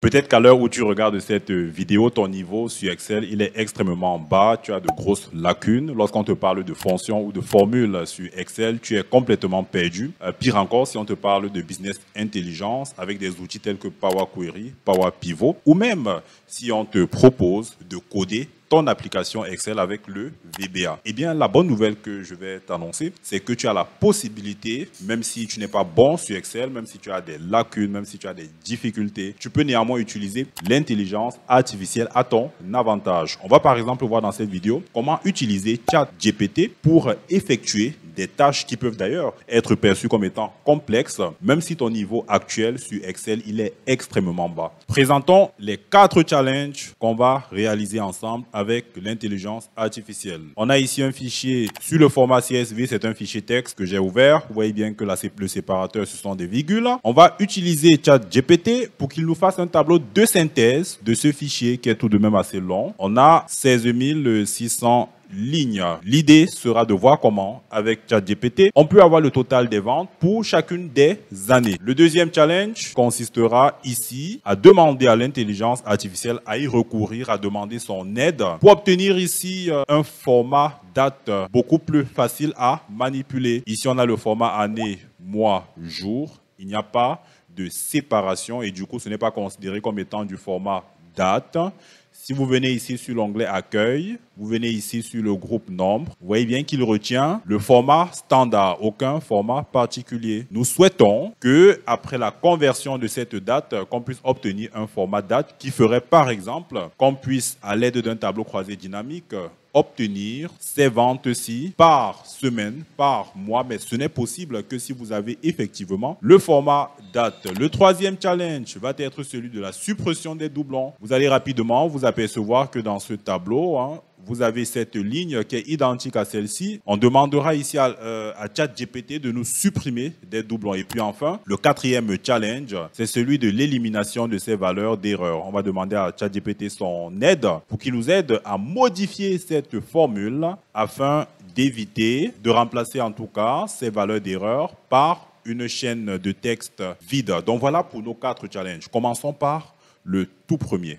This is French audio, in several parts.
Peut-être qu'à l'heure où tu regardes cette euh, vidéo, ton niveau sur Excel, il est extrêmement bas, tu as de grosses lacunes. Lorsqu'on te parle de fonctions ou de formules sur Excel, tu es complètement perdu. Euh, pire encore, si on te parle de business intelligence avec des outils tels que Power Query, Power Pivot, ou même si on te propose de coder ton application Excel avec le VBA. et eh bien, la bonne nouvelle que je vais t'annoncer, c'est que tu as la possibilité, même si tu n'es pas bon sur Excel, même si tu as des lacunes, même si tu as des difficultés, tu peux néanmoins utiliser l'intelligence artificielle à ton avantage. On va par exemple voir dans cette vidéo comment utiliser ChatGPT pour effectuer des tâches qui peuvent d'ailleurs être perçues comme étant complexes, même si ton niveau actuel sur Excel, il est extrêmement bas. Présentons les quatre challenges qu'on va réaliser ensemble avec l'intelligence artificielle. On a ici un fichier sur le format CSV, c'est un fichier texte que j'ai ouvert. Vous voyez bien que là, le séparateur, ce sont des virgules. On va utiliser ChatGPT pour qu'il nous fasse un tableau de synthèse de ce fichier qui est tout de même assez long. On a 16 600 ligne. L'idée sera de voir comment, avec ChatGPT, on peut avoir le total des ventes pour chacune des années. Le deuxième challenge consistera ici à demander à l'intelligence artificielle à y recourir, à demander son aide pour obtenir ici euh, un format date beaucoup plus facile à manipuler. Ici, on a le format année, mois, jour. Il n'y a pas de séparation et du coup, ce n'est pas considéré comme étant du format date si vous venez ici sur l'onglet Accueil, vous venez ici sur le groupe Nombre, vous voyez bien qu'il retient le format standard, aucun format particulier. Nous souhaitons que, après la conversion de cette date, qu'on puisse obtenir un format date qui ferait, par exemple, qu'on puisse, à l'aide d'un tableau croisé dynamique, obtenir ces ventes-ci par semaine, par mois, mais ce n'est possible que si vous avez effectivement le format date. Le troisième challenge va être celui de la suppression des doublons. Vous allez rapidement vous apercevoir que dans ce tableau, hein, vous avez cette ligne qui est identique à celle-ci. On demandera ici euh, à, ChatGPT de nous supprimer des doublons. Et puis enfin, le quatrième challenge, c'est celui de l'élimination de ces valeurs d'erreur. On va demander à ChatGPT son aide pour qu'il nous aide à modifier cette formule afin d'éviter de remplacer en tout cas ces valeurs d'erreur par une chaîne de texte vide. Donc voilà pour nos quatre challenges. Commençons par le tout premier.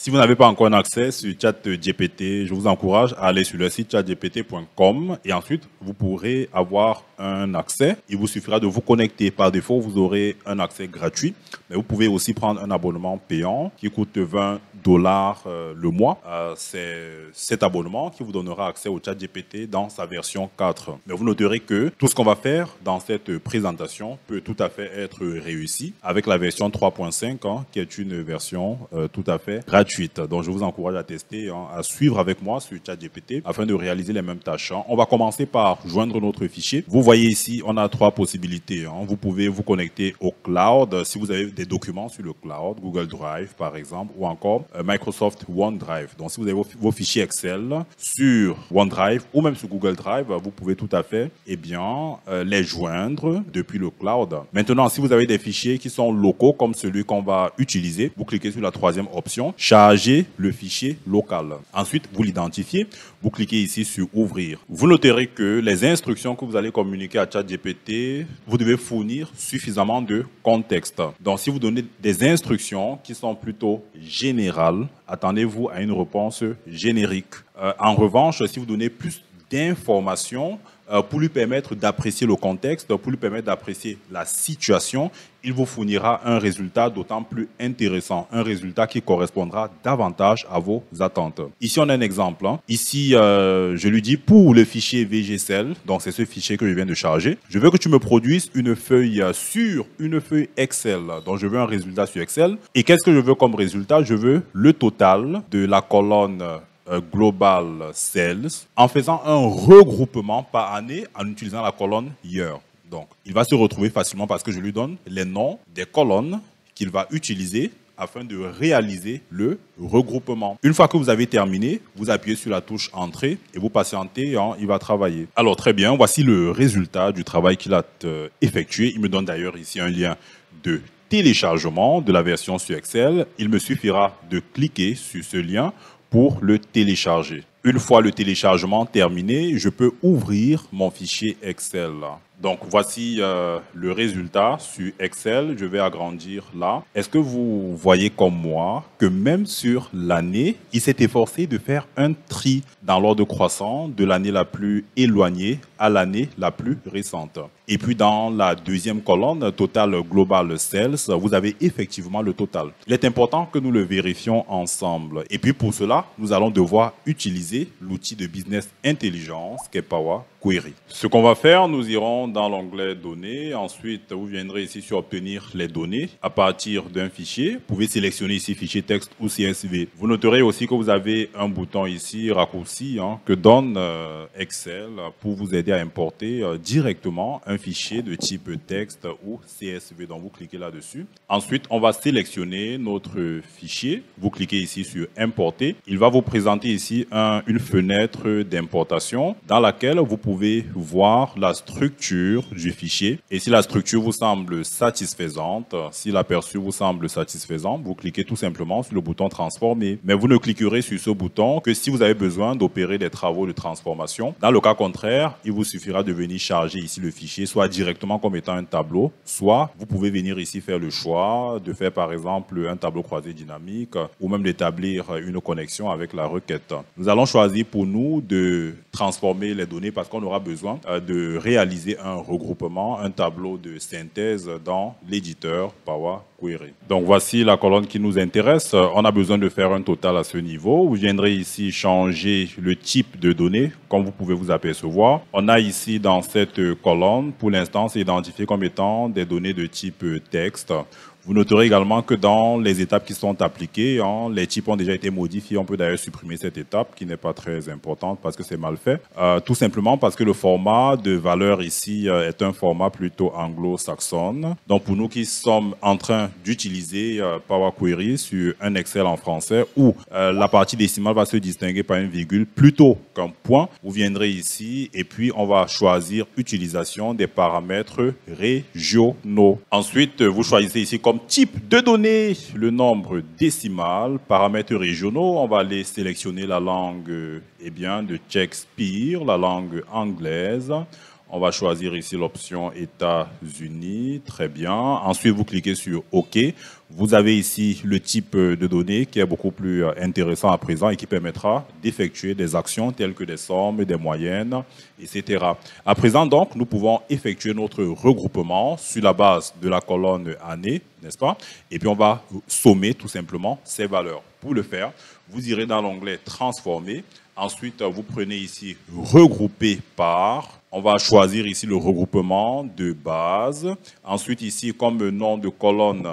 Si vous n'avez pas encore un accès sur ChatGPT, je vous encourage à aller sur le site chatgpt.com et ensuite vous pourrez avoir un accès. Il vous suffira de vous connecter. Par défaut, vous aurez un accès gratuit, mais vous pouvez aussi prendre un abonnement payant qui coûte 20 dollars euh, le mois. Euh, c'est cet abonnement qui vous donnera accès au ChatGPT dans sa version 4. Mais vous noterez que tout ce qu'on va faire dans cette présentation peut tout à fait être réussi avec la version 3.5 hein, qui est une version euh, tout à fait gratuite donc je vous encourage à tester, hein, à suivre avec moi sur ChatGPT afin de réaliser les mêmes tâches. Hein. On va commencer par joindre notre fichier. Vous voyez ici, on a trois possibilités. Hein. Vous pouvez vous connecter au cloud si vous avez des documents sur le cloud, Google Drive par exemple, ou encore euh, Microsoft OneDrive. Donc si vous avez vos, fichiers Excel sur OneDrive ou même sur Google Drive, vous pouvez tout à fait et eh bien, euh, les joindre depuis le cloud. Maintenant, si vous avez des fichiers qui sont locaux comme celui qu'on va utiliser, vous cliquez sur la troisième option le fichier local. Ensuite, vous l'identifiez, vous cliquez ici sur Ouvrir. Vous noterez que les instructions que vous allez communiquer à ChatGPT, vous devez fournir suffisamment de contexte. Donc, si vous donnez des instructions qui sont plutôt générales, attendez-vous à une réponse générique. Euh, en revanche, si vous donnez plus d'informations, euh, pour lui permettre d'apprécier le contexte, pour lui permettre d'apprécier la situation. Il vous fournira un résultat d'autant plus intéressant, un résultat qui correspondra davantage à vos attentes. Ici, on a un exemple. Hein. Ici, euh, je lui dis pour le fichier VGSL, donc c'est ce fichier que je viens de charger, je veux que tu me produises une feuille euh, sur une feuille Excel. Donc, je veux un résultat sur Excel. Et qu'est-ce que je veux comme résultat Je veux le total de la colonne euh, Global Sales en faisant un regroupement par année en utilisant la colonne Year. Donc, il va se retrouver facilement parce que je lui donne les noms des colonnes qu'il va utiliser afin de réaliser le regroupement. Une fois que vous avez terminé, vous appuyez sur la touche Entrée et vous patientez, hein, il va travailler. Alors très bien, voici le résultat du travail qu'il a euh, effectué. Il me donne d'ailleurs ici un lien de téléchargement de la version sur Excel. Il me suffira de cliquer sur ce lien pour le télécharger. Une fois le téléchargement terminé, je peux ouvrir mon fichier Excel. Donc voici euh, le résultat sur Excel. Je vais agrandir là. Est-ce que vous voyez comme moi que même sur l'année, il s'est efforcé de faire un tri dans l'ordre croissant de l'année la plus éloignée à l'année la plus récente. Et puis dans la deuxième colonne, Total Global Sales, vous avez effectivement le total. Il est important que nous le vérifions ensemble. Et puis pour cela, nous allons devoir utiliser l'outil de business intelligence Kepawa query. Ce qu'on va faire, nous irons dans l'onglet données. Ensuite, vous viendrez ici sur obtenir les données à partir d'un fichier. Vous pouvez sélectionner ici fichier texte ou CSV. Vous noterez aussi que vous avez un bouton ici raccourci hein, que donne euh, Excel pour vous aider à importer euh, directement un fichier de type texte ou CSV. Donc vous cliquez là-dessus. Ensuite, on va sélectionner notre fichier. Vous cliquez ici sur importer. Il va vous présenter ici une fenêtre d'importation dans laquelle vous pouvez pouvez voir la structure du fichier. Et si la structure vous semble satisfaisante, si l'aperçu vous semble satisfaisant, vous cliquez tout simplement sur le bouton transformer. Mais vous ne cliquerez sur ce bouton que si vous avez besoin d'opérer des travaux de transformation. Dans le cas contraire, il vous suffira de venir charger ici le fichier, soit directement comme étant un tableau, soit vous pouvez venir ici faire le choix de faire par exemple un tableau croisé dynamique ou même d'établir une connexion avec la requête. Nous allons choisir pour nous de transformer les données parce qu'on on aura besoin euh, de réaliser un regroupement, un tableau de synthèse dans l'éditeur Power Query. Donc voici la colonne qui nous intéresse. Euh, on a besoin de faire un total à ce niveau. Vous viendrez ici changer le type de données, comme vous pouvez vous apercevoir. On a ici dans cette colonne, pour l'instant, c'est identifié comme étant des données de type texte. Vous noterez également que dans les étapes qui sont appliquées, hein, les types ont déjà été modifiés. On peut d'ailleurs supprimer cette étape qui n'est pas très importante parce que c'est mal fait. Euh, tout simplement parce que le format de valeur ici euh, est un format plutôt anglo-saxon. Donc pour nous qui sommes en train d'utiliser euh, Power Query sur un Excel en français où la partie décimale va se distinguer par une virgule plutôt qu'un point, vous viendrez ici et puis on va choisir utilisation des paramètres régionaux. Ensuite, vous choisissez ici comme type de données, le nombre décimal, paramètres régionaux, on va aller sélectionner la langue euh, eh bien, de Shakespeare, la langue anglaise. On va choisir ici l'option États-Unis. Très bien. Ensuite, vous cliquez sur OK. Vous avez ici le type de données qui est beaucoup plus euh, intéressant à présent et qui permettra d'effectuer des actions telles que des sommes, des moyennes, etc. À présent, donc, nous pouvons effectuer notre regroupement sur la base de la colonne année, n'est-ce pas Et puis, on va sommer tout simplement ces valeurs. Pour le faire, vous irez dans l'onglet Transformer Ensuite, vous prenez ici regrouper par. On va choisir ici le regroupement de base. Ensuite, ici, comme nom de colonne,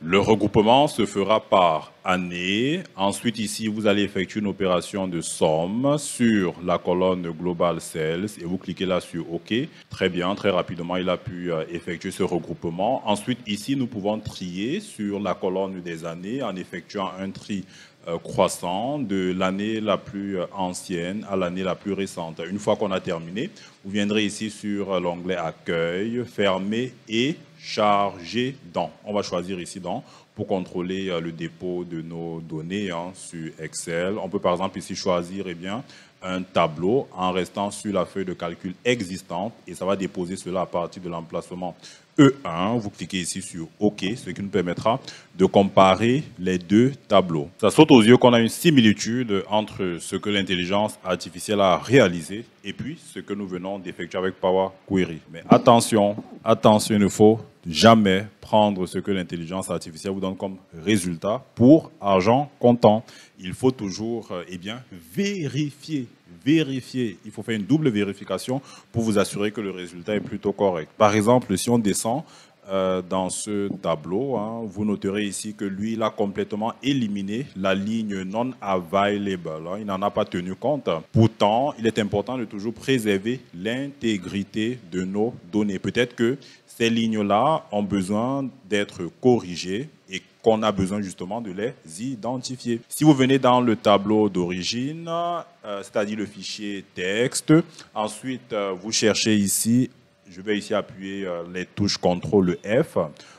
le regroupement se fera par année. Ensuite, ici, vous allez effectuer une opération de somme sur la colonne Global Sales et vous cliquez là sur OK. Très bien, très rapidement, il a pu euh, effectuer ce regroupement. Ensuite, ici, nous pouvons trier sur la colonne des années en effectuant un tri euh, croissant de l'année la plus euh, ancienne à l'année la plus récente. Une fois qu'on a terminé, vous viendrez ici sur euh, l'onglet Accueil, Fermer » et Charger dans. On va choisir ici dans pour contrôler le dépôt de nos données hein, sur Excel. On peut par exemple ici choisir eh un tableau en restant sur la feuille de calcul existante et ça va déposer cela à partir de l'emplacement E1. Vous cliquez ici sur OK, ce qui nous permettra de comparer les deux tableaux. Ça saute aux yeux qu'on a une similitude entre ce que l'intelligence artificielle a réalisé et puis ce que nous venons d'effectuer avec Power Query. Mais attention, attention, il ne faut jamais prendre ce que l'intelligence artificielle vous donne comme résultat pour argent comptant. Il faut toujours euh, eh bien, vérifier vérifier, il faut faire une double vérification pour vous assurer que le résultat est plutôt correct. Par exemple, si on descend euh, dans ce tableau, hein, vous noterez ici que lui, il a complètement éliminé la ligne non available. Hein. il n'en a pas tenu compte. Pourtant, il est important de toujours préserver l'intégrité de nos données. Peut-être que ces lignes-là ont besoin d'être corrigées et qu'on a besoin justement de les identifier. Si vous venez dans le tableau d'origine, euh, c'est-à-dire le fichier texte, ensuite euh, vous cherchez ici, je vais ici appuyer euh, les touches CTRL F,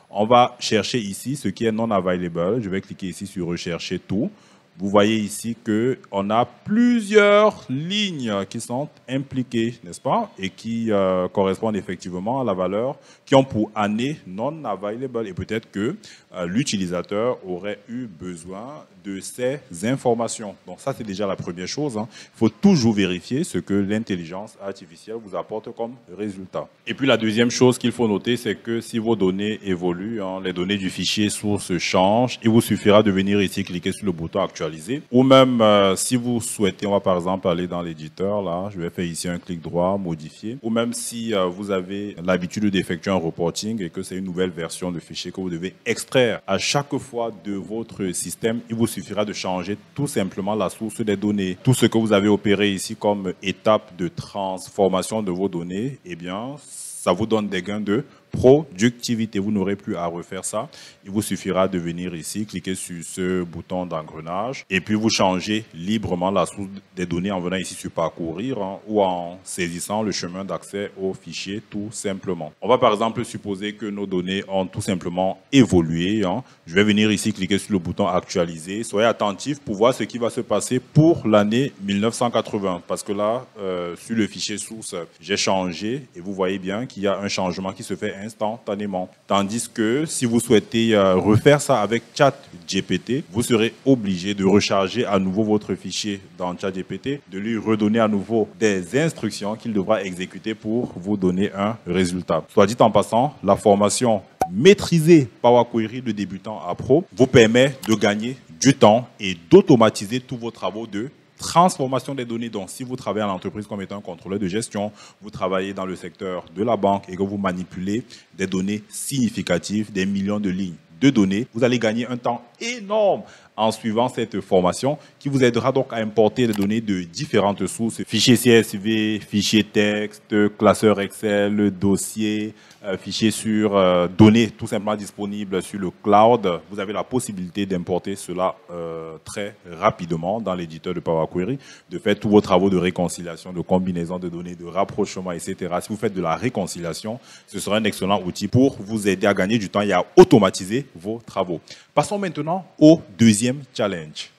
on va chercher ici ce qui est non available, je vais cliquer ici sur rechercher tout, vous voyez ici que on a plusieurs lignes qui sont impliquées, n'est-ce pas, et qui euh, correspondent effectivement à la valeur qui ont pour année non available. Et peut-être que euh, l'utilisateur aurait eu besoin de ces informations. Donc ça, c'est déjà la première chose. Hein. Il faut toujours vérifier ce que l'intelligence artificielle vous apporte comme résultat. Et puis la deuxième chose qu'il faut noter, c'est que si vos données évoluent, hein, les données du fichier source changent, il vous suffira de venir ici cliquer sur le bouton actualiser. Ou même euh, si vous souhaitez, on va par exemple aller dans l'éditeur, là, je vais faire ici un clic droit, modifier. Ou même si euh, vous avez l'habitude d'effectuer un reporting et que c'est une nouvelle version de fichier que vous devez extraire à chaque fois de votre système, il vous suffira de changer tout simplement la source des données. Tout ce que vous avez opéré ici comme étape de transformation de vos données, eh bien, ça vous donne des gains de productivité. Vous n'aurez plus à refaire ça. Il vous suffira de venir ici, cliquer sur ce bouton d'engrenage et puis vous changez librement la source des données en venant ici sur parcourir hein, ou en saisissant le chemin d'accès au fichier tout simplement. On va par exemple supposer que nos données ont tout simplement évolué. Hein. Je vais venir ici cliquer sur le bouton actualiser. Soyez attentif pour voir ce qui va se passer pour l'année 1980 parce que là, euh, sur le fichier source, j'ai changé et vous voyez bien qu'il y a un changement qui se fait instantanément. Tandis que si vous souhaitez euh, refaire ça avec ChatGPT, vous serez obligé de recharger à nouveau votre fichier dans ChatGPT, de lui redonner à nouveau des instructions qu'il devra exécuter pour vous donner un résultat. Soit dit en passant, la formation maîtriser Power Query de débutant à pro vous permet de gagner du temps et d'automatiser tous vos travaux de transformation des données. Donc, si vous travaillez à l'entreprise comme étant un contrôleur de gestion, vous travaillez dans le secteur de la banque et que vous manipulez des données significatives, des millions de lignes de données, vous allez gagner un temps énorme en suivant cette formation qui vous aidera donc à importer des données de différentes sources, fichiers CSV, fichiers texte, classeur Excel, dossier, euh, fichiers sur euh, données tout simplement disponibles sur le cloud. Vous avez la possibilité d'importer cela euh, très rapidement dans l'éditeur de Power Query, de faire tous vos travaux de réconciliation, de combinaison de données, de rapprochement, etc. Si vous faites de la réconciliation, ce sera un excellent outil pour vous aider à gagner du temps et à automatiser vos travaux. Passons maintenant au deuxième deuxième challenge.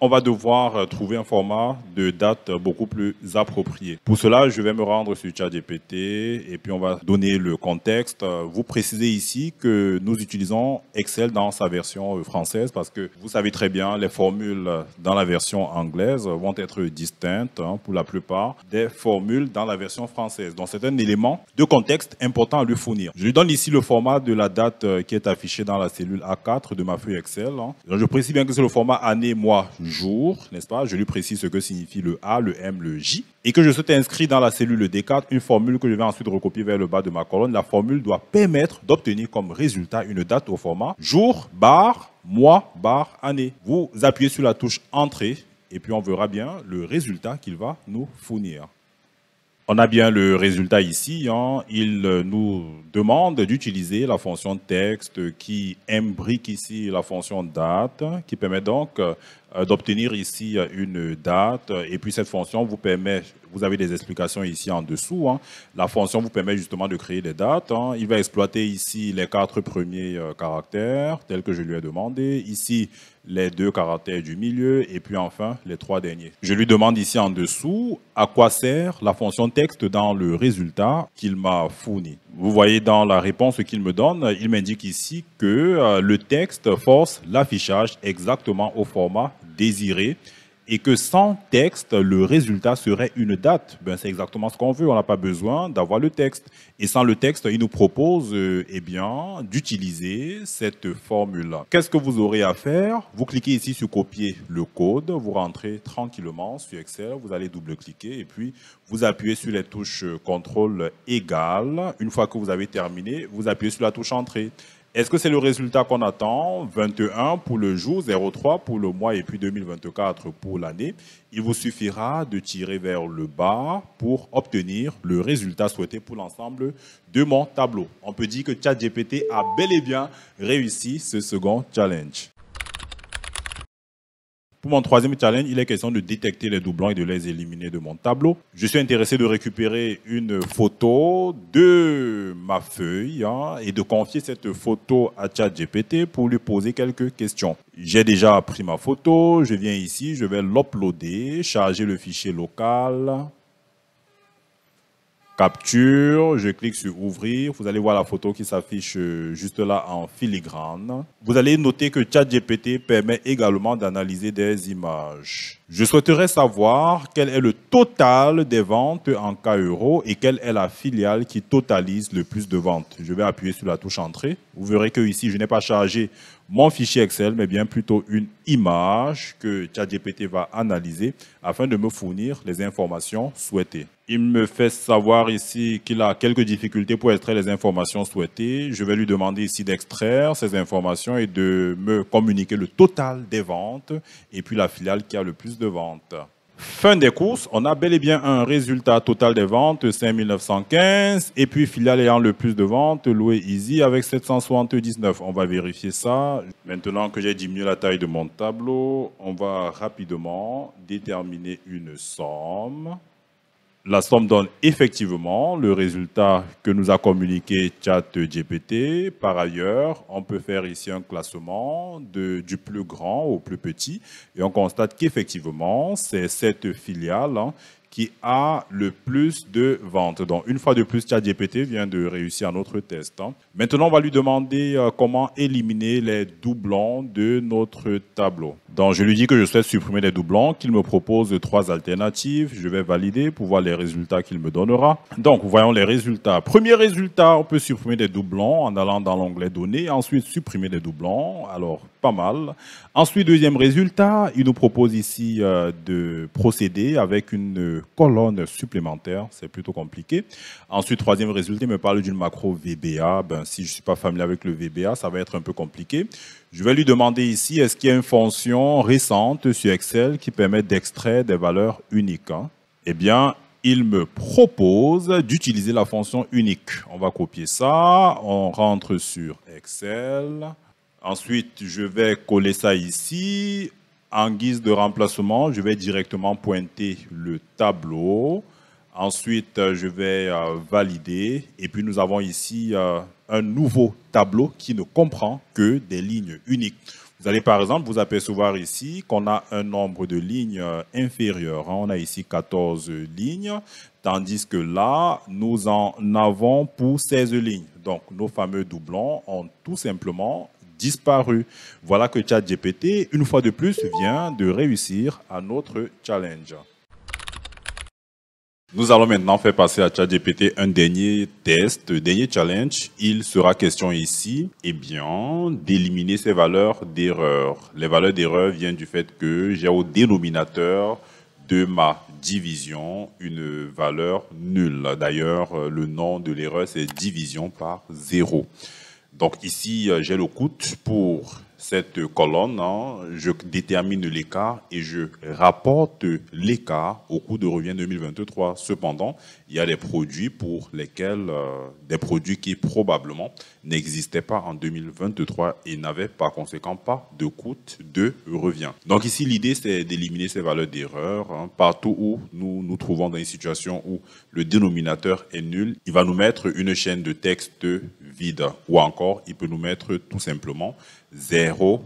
on va devoir euh, trouver un format de date beaucoup plus approprié. Pour cela, je vais me rendre sur ChatGPT et puis on va donner le contexte. Vous précisez ici que nous utilisons Excel dans sa version euh, française parce que vous savez très bien, les formules dans la version anglaise vont être distinctes hein, pour la plupart des formules dans la version française. Donc c'est un élément de contexte important à lui fournir. Je lui donne ici le format de la date euh, qui est affichée dans la cellule A4 de ma feuille Excel. Hein. je précise bien que c'est le format année-mois jour, n'est-ce pas Je lui précise ce que signifie le A, le M, le J. Et que je souhaite inscrire dans la cellule D4 une formule que je vais ensuite recopier vers le bas de ma colonne. La formule doit permettre d'obtenir comme résultat une date au format jour, barre, mois, barre, année. Vous appuyez sur la touche Entrée et puis on verra bien le résultat qu'il va nous fournir. On a bien le résultat ici. Hein. Il nous demande d'utiliser la fonction texte qui imbrique ici la fonction date, qui permet donc euh, euh, d'obtenir ici euh, une date. Et puis cette fonction vous permet, vous avez des explications ici en dessous, hein. la fonction vous permet justement de créer des dates. Hein. Il va exploiter ici les quatre premiers euh, caractères tels que je lui ai demandé. Ici, les deux caractères du milieu et puis enfin les trois derniers. Je lui demande ici en dessous à quoi sert la fonction texte dans le résultat qu'il m'a fourni. Vous voyez dans la réponse qu'il me donne, il m'indique ici que le texte force l'affichage exactement au format Désiré et que sans texte, le résultat serait une date. Ben, c'est exactement ce qu'on veut, on n'a pas besoin d'avoir le texte. Et sans le texte, il nous propose euh, eh d'utiliser cette formule. Qu'est-ce que vous aurez à faire Vous cliquez ici sur copier le code, vous rentrez tranquillement sur Excel, vous allez double-cliquer et puis vous appuyez sur les touches euh, Contrôle égal ». Une fois que vous avez terminé, vous appuyez sur la touche entrée. Est-ce que c'est le résultat qu'on attend 21 pour le jour, 03 pour le mois et puis 2024 pour l'année. Il vous suffira de tirer vers le bas pour obtenir le résultat souhaité pour l'ensemble de mon tableau. On peut dire que ChatGPT a bel et bien réussi ce second challenge. Pour mon troisième challenge, il est question de détecter les doublons et de les éliminer de mon tableau. Je suis intéressé de récupérer une photo de ma feuille hein, et de confier cette photo à ChatGPT pour lui poser quelques questions. J'ai déjà pris ma photo, je viens ici, je vais l'uploader, charger le fichier local capture, je clique sur ouvrir, vous allez voir la photo qui s'affiche euh, juste là en filigrane. Vous allez noter que ChatGPT permet également d'analyser des images. Je souhaiterais savoir quel est le total des ventes en cas euro et quelle est la filiale qui totalise le plus de ventes. Je vais appuyer sur la touche Entrée. Vous verrez que ici, je n'ai pas chargé mon fichier Excel, mais bien plutôt une image que ChatGPT va analyser afin de me fournir les informations souhaitées. Il me fait savoir ici qu'il a quelques difficultés pour extraire les informations souhaitées. Je vais lui demander ici d'extraire ces informations et de me communiquer le total des ventes et puis la filiale qui a le plus de vente. Fin des courses, on a bel et bien un résultat total des ventes, 5915, et puis filiale ayant le plus de ventes, Loué Easy avec 779. On va vérifier ça. Maintenant que j'ai diminué la taille de mon tableau, on va rapidement déterminer une somme la somme donne effectivement le résultat que nous a communiqué GPT. Par ailleurs, on peut faire ici un classement du plus grand au plus petit et on constate qu'effectivement, c'est cette filiale hein, qui a le plus de ventes. Donc, une fois de plus, ChatGPT vient de réussir notre test. Hein. Maintenant, on va lui demander euh, comment éliminer les doublons de notre tableau. Donc, je lui dis que je souhaite supprimer les doublons, qu'il me propose trois alternatives. Je vais valider pour voir les résultats qu'il me donnera. Donc, voyons les résultats. Premier résultat, on peut supprimer des doublons en allant dans l'onglet Données, ensuite supprimer des doublons. Alors, mal. Ensuite, deuxième résultat, il nous propose ici euh, de procéder avec une colonne supplémentaire. C'est plutôt compliqué. Ensuite, troisième résultat, il me parle d'une macro VBA. Ben, si je ne suis pas familier avec le VBA, ça va être un peu compliqué. Je vais lui demander ici, est-ce qu'il y a une fonction récente sur Excel qui permet d'extraire des valeurs uniques hein? Eh bien, il me propose d'utiliser la fonction unique. On va copier ça, on rentre sur Excel, Ensuite, je vais coller ça ici. En guise de remplacement, je vais directement pointer le tableau. Ensuite, euh, je vais euh, valider. Et puis, nous avons ici euh, un nouveau tableau qui ne comprend que des lignes uniques. Vous allez par exemple vous apercevoir ici qu'on a un nombre de lignes inférieur. Hein, on a ici 14 lignes, tandis que là, nous en avons pour 16 lignes. Donc, nos fameux doublons ont tout simplement disparu. Voilà que ChatGPT, une fois de plus, vient de réussir à notre challenge. Nous allons maintenant faire passer à ChatGPT un dernier test, dernier challenge. Il sera question ici, eh bien, d'éliminer ces valeurs d'erreur. Les valeurs d'erreur viennent du fait que j'ai au dénominateur de ma division une valeur nulle. D'ailleurs, le nom de l'erreur, c'est division par zéro. Donc ici, euh, j'ai le coût pour cette colonne. Hein. je détermine l'écart et je rapporte l'écart au coût de revient 2023. Cependant, il y a des produits pour lesquels, euh, des produits qui probablement n'existaient pas en 2023 et n'avaient par conséquent pas de coût de revient. Donc ici, l'idée, c'est d'éliminer ces valeurs d'erreur. Hein. Partout où nous nous trouvons dans une situation où le dénominateur est nul, il va nous mettre une chaîne de texte vide ou encore, il peut nous mettre tout simplement zéro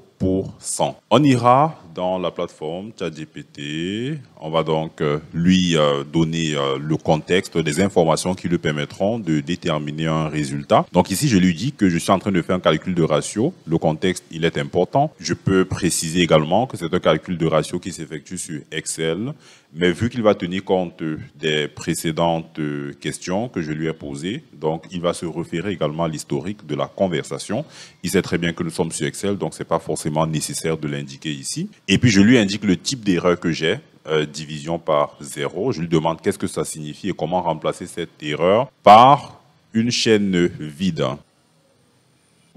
on ira dans la plateforme ChatGPT. On va donc euh, lui euh, donner euh, le contexte, des informations qui lui permettront de déterminer un résultat. Donc ici, je lui dis que je suis en train de faire un calcul de ratio. Le contexte, il est important. Je peux préciser également que c'est un calcul de ratio qui s'effectue sur Excel mais vu qu'il va tenir compte des précédentes questions que je lui ai posées, donc il va se référer également à l'historique de la conversation. Il sait très bien que nous sommes sur Excel, donc ce n'est pas forcément nécessaire de l'indiquer ici. Et puis je lui indique le type d'erreur que j'ai, euh, division par zéro. Je lui demande qu'est-ce que ça signifie et comment remplacer cette erreur par une chaîne vide.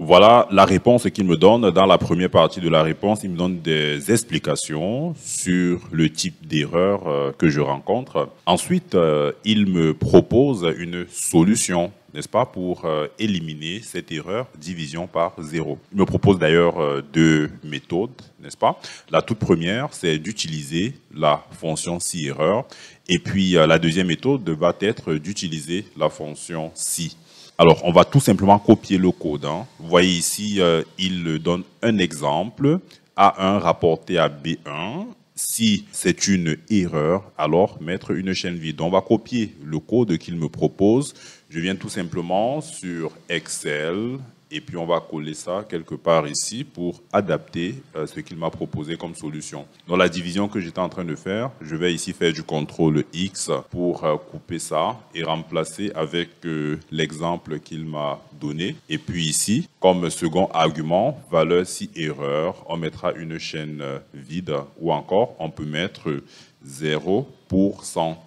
Voilà la réponse qu'il me donne. Dans la première partie de la réponse, il me donne des explications sur le type d'erreur euh, que je rencontre. Ensuite, euh, il me propose une solution, n'est-ce pas, pour euh, éliminer cette erreur division par zéro. Il me propose d'ailleurs deux méthodes, n'est-ce pas La toute première, c'est d'utiliser la fonction si erreur. Et puis, la deuxième méthode va être d'utiliser la fonction si. Alors, on va tout simplement copier le code. Hein. Vous voyez ici, euh, il donne un exemple. A1 rapporté à B1. Si c'est une erreur, alors mettre une chaîne vide. On va copier le code qu'il me propose. Je viens tout simplement sur Excel, et puis on va coller ça quelque part ici pour adapter euh, ce qu'il m'a proposé comme solution. Dans la division que j'étais en train de faire, je vais ici faire du contrôle X pour euh, couper ça et remplacer avec euh, l'exemple qu'il m'a donné. Et puis ici, comme second argument, valeur si erreur, on mettra une chaîne vide ou encore on peut mettre 0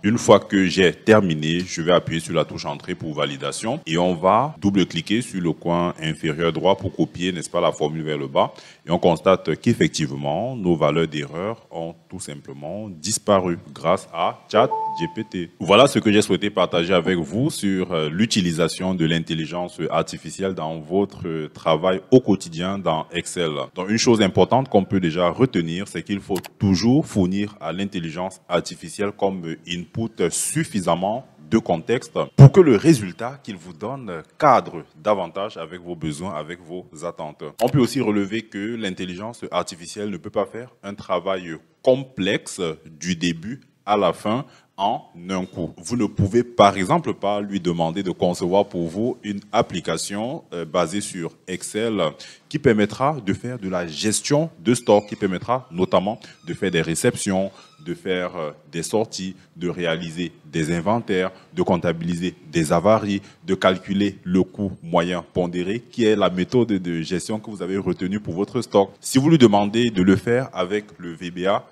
une fois que j'ai terminé, je vais appuyer sur la touche entrée pour validation et on va double-cliquer sur le coin inférieur droit pour copier, n'est-ce pas, la formule vers le bas. Et on constate qu'effectivement, nos valeurs d'erreur ont tout simplement disparu grâce à ChatGPT. Voilà ce que j'ai souhaité partager avec vous sur euh, l'utilisation de l'intelligence artificielle dans votre euh, travail au quotidien dans Excel. Donc, une chose importante qu'on peut déjà retenir, c'est qu'il faut toujours fournir à l'intelligence artificielle comme input suffisamment de contexte pour que le résultat qu'il vous donne cadre davantage avec vos besoins, avec vos attentes. On peut aussi relever que l'intelligence artificielle ne peut pas faire un travail complexe du début à la fin en un coup. Vous ne pouvez par exemple pas lui demander de concevoir pour vous une application euh, basée sur Excel qui permettra de faire de la gestion de stock, qui permettra notamment de faire des réceptions, de faire euh, des sorties, de réaliser des inventaires, de comptabiliser des avaries, de calculer le coût moyen pondéré, qui est la méthode de gestion que vous avez retenue pour votre stock. Si vous lui demandez de le faire avec le VBA,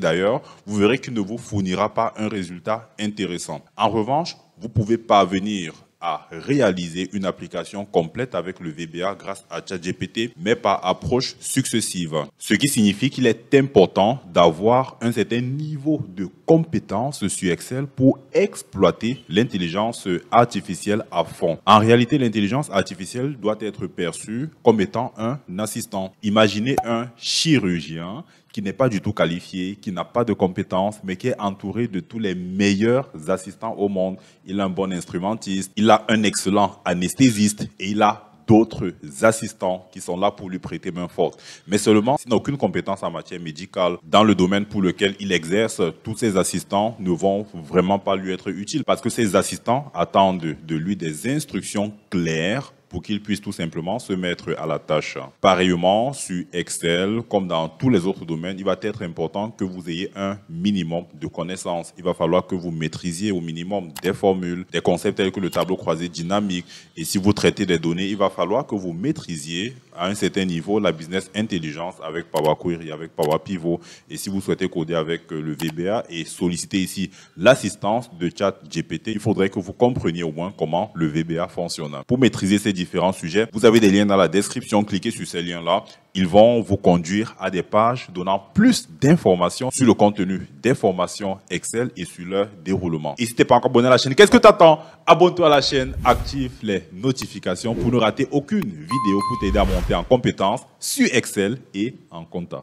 d'ailleurs, vous verrez qu'il ne vous fournira pas un résultat intéressant. En revanche, vous pouvez parvenir à réaliser une application complète avec le VBA grâce à ChatGPT, mais par approche successive. Ce qui signifie qu'il est important d'avoir un certain niveau de compétence sur Excel pour exploiter l'intelligence artificielle à fond. En réalité, l'intelligence artificielle doit être perçue comme étant un assistant. Imaginez un chirurgien qui n'est pas du tout qualifié, qui n'a pas de compétences, mais qui est entouré de tous les meilleurs assistants au monde. Il a un bon instrumentiste, il a un excellent anesthésiste et il a d'autres assistants qui sont là pour lui prêter main forte. Mais seulement, s'il n'a aucune compétence en matière médicale dans le domaine pour lequel il exerce, tous ses assistants ne vont vraiment pas lui être utiles parce que ces assistants attendent de lui des instructions claires pour qu'ils puissent tout simplement se mettre à la tâche. Pareillement, sur Excel, comme dans tous les autres domaines, il va être important que vous ayez un minimum de connaissances. Il va falloir que vous maîtrisiez au minimum des formules, des concepts tels que le tableau croisé dynamique. Et si vous traitez des données, il va falloir que vous maîtrisiez à un certain niveau la business intelligence avec Power Query, avec Power Pivot. Et si vous souhaitez coder avec euh, le VBA et solliciter ici l'assistance de chat GPT, il faudrait que vous compreniez au moins comment le VBA fonctionne. Pour maîtriser ces différents sujets, vous avez des liens dans la description. Cliquez sur ces liens-là ils vont vous conduire à des pages donnant plus d'informations sur le contenu des formations Excel et sur leur déroulement. Et si t'es pas encore abonné à la chaîne, qu'est-ce que attends Abonne-toi à la chaîne, active les notifications pour ne rater aucune vidéo pour t'aider à monter en compétence sur Excel et en compta.